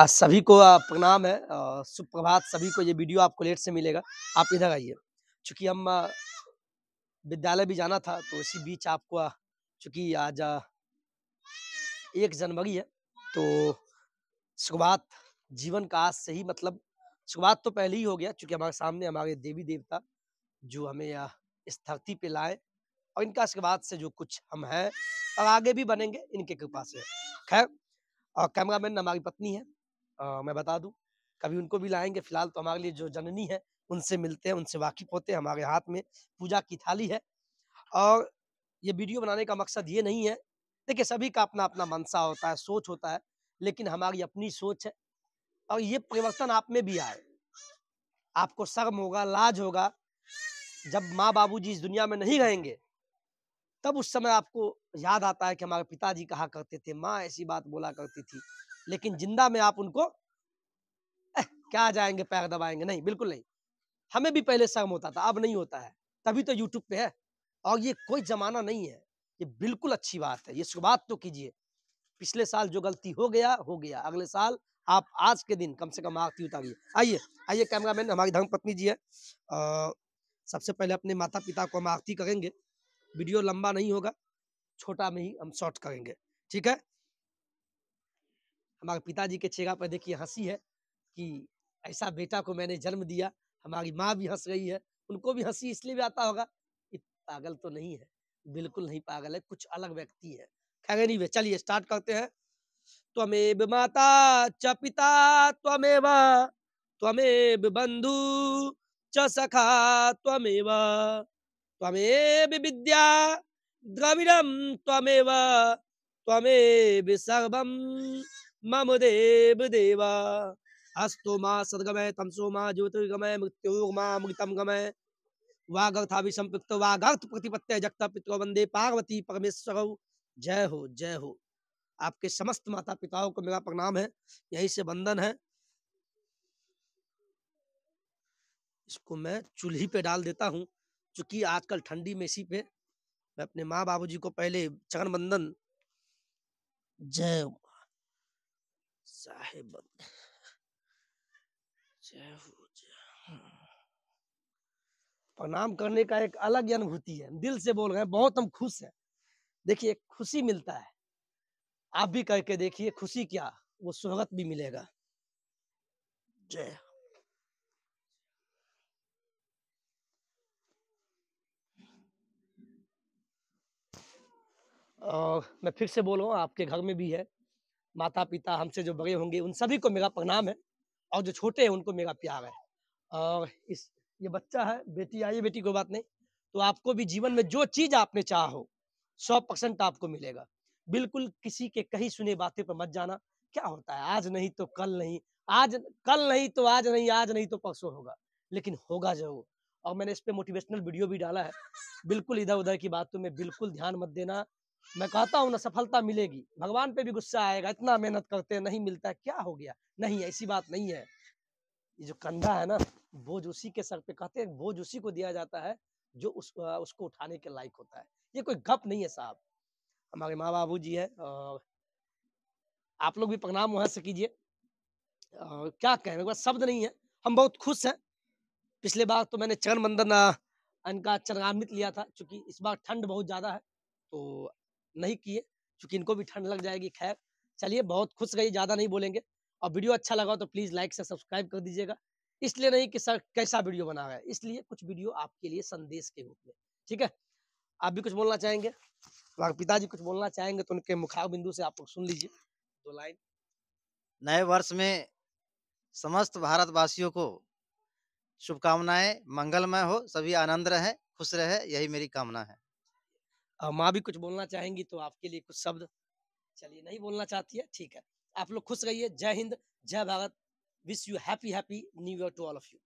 आज सभी को प्रणाम है सुप्रभात सभी को ये वीडियो आपको लेट से मिलेगा आप इधर आइए चूँकि हम विद्यालय भी जाना था तो इसी बीच आपको चूँकि आज एक जनवरी है तो शुरुआत जीवन का आज से ही मतलब शुरुआत तो पहले ही हो गया चूँकि हमारे सामने हमारे देवी देवता जो हमें इस धरती पे लाए और इनका आशीर्वाद से जो कुछ हम हैं और आगे भी बनेंगे इनके कृपा से खैर और कैमरामैन हमारी पत्नी है आ, मैं बता दूं कभी उनको भी लाएंगे फिलहाल तो हमारे लिए जो जननी है उनसे मिलते हैं उनसे वाकिफ होते हैं हमारे हाथ में पूजा की थाली है और ये वीडियो बनाने का मकसद ये नहीं है देखिए सभी का अपना अपना मनसा होता है सोच होता है लेकिन हमारी अपनी सोच है और ये परिवर्तन आप में भी आए आपको शर्म होगा लाज होगा जब माँ बाबूजी इस दुनिया में नहीं रहेंगे तब उस समय आपको याद आता है कि हमारे पिताजी कहा करते थे माँ ऐसी बात बोला करती थी लेकिन जिंदा में आप उनको ए, क्या जाएंगे पैर दबाएंगे नहीं बिल्कुल नहीं हमें भी पहले शर्म होता था अब नहीं होता है तभी तो यूट्यूब पे है और ये कोई जमाना नहीं है ये बिल्कुल अच्छी बात है ये शुरुआत तो कीजिए पिछले साल जो गलती हो गया हो गया अगले साल आप आज के दिन कम से कम आरती उतारिए आइए आइए कैमरा मैन हमारी धर्म पत्नी जी है आ, सबसे पहले अपने माता पिता को हम आरती करेंगे वीडियो लंबा नहीं होगा छोटा में ही हम शॉर्ट करेंगे ठीक है हमारे पिताजी के चेहरा पर देखिए हंसी है कि ऐसा बेटा को मैंने जन्म दिया हमारी माँ भी हंस रही है उनको भी हंसी इसलिए भी आता होगा कि पागल तो नहीं है बिल्कुल नहीं पागल है कुछ अलग व्यक्ति है खैर नहीं चलिए स्टार्ट करते हैं त्वमेव माता च पिता त्वमेव त्वमेव बंधु च सखा त्वमेव त्वमेव विद्या द्रविडम त्वमेव त्वमेव सर्वम मम देव देवा अस्तु माँ सदगमय तमसो माँ ज्योतिर्गमय मृत्यु माँ मृतम गमय वागर्था भी संपृक्त वागर्थ प्रतिपत्य जगता पितरो वंदे पार्वती परमेश्वर जय हो जय हो आपके समस्त माता पिताओं को मेरा प्रणाम है यही से बंधन है इसको मैं चूल्ही पे डाल देता हूँ चूंकि आजकल ठंडी में इसी पे मैं अपने माँ बाबूजी को पहले चरण बंधन जय साहेब प्रणाम करने का एक अलग अनुभूति है दिल से बोल रहे हैं बहुत हम खुश हैं देखिए खुशी मिलता है आप भी करके देखिए खुशी क्या वो स्वागत भी मिलेगा जय और मैं फिर से बोल रहा हूँ आपके घर में भी है माता पिता हमसे जो बड़े होंगे उन सभी को मेरा प्रणाम है और जो छोटे हैं उनको मेरा प्यार है और इस ये बच्चा है बेटी आई बेटी कोई बात नहीं तो आपको भी जीवन में जो चीज आपने चाह हो सौ परसेंट आपको मिलेगा बिल्कुल किसी के कहीं सुने बातें पर मत जाना क्या होता है आज नहीं तो कल नहीं आज कल नहीं तो आज नहीं आज नहीं तो परसों होगा लेकिन होगा जरूर और मैंने इस पर मोटिवेशनल वीडियो भी डाला है बिल्कुल इधर उधर की बातों में बिल्कुल ध्यान मत देना मैं कहता हूँ ना सफलता मिलेगी भगवान पे भी गुस्सा आएगा इतना मेहनत करते हैं नहीं मिलता है क्या हो गया नहीं ऐसी बात नहीं है ये जो कंधा है ना बोझ उसी के सर पे कहते हैं बोझ उसी को दिया जाता है जो उस उसको उठाने के लायक होता है ये कोई गप नहीं है साहब हमारे माँ बाबू जी है और आप लोग भी प्रणाम वहां से कीजिए क्या कहने का शब्द नहीं है हम बहुत खुश हैं पिछले बार तो मैंने चरण बंदन इनका चरणामित लिया था चूंकि इस बार ठंड बहुत ज्यादा है तो नहीं किए चूंकि इनको भी ठंड लग जाएगी खैर चलिए बहुत खुश गई ज़्यादा नहीं बोलेंगे और वीडियो अच्छा लगा तो प्लीज़ लाइक से सब्सक्राइब कर दीजिएगा इसलिए नहीं कि सर कैसा वीडियो बना रहा है इसलिए कुछ वीडियो आपके लिए संदेश के रूप में ठीक है आप भी कुछ बोलना चाहेंगे अगर पिताजी कुछ बोलना चाहेंगे तो उनके मुखाव बिंदु से आप सुन लीजिए दो लाइन नए वर्ष में समस्त भारतवासियों को शुभकामनाएं मंगलमय हो सभी आनंद रहे खुश रहे यही मेरी कामना है माँ भी कुछ बोलना चाहेंगी तो आपके लिए कुछ शब्द चलिए नहीं बोलना चाहती है ठीक है आप लोग खुश रहिए जय हिंद जय Bharat wish you happy happy new year to all of you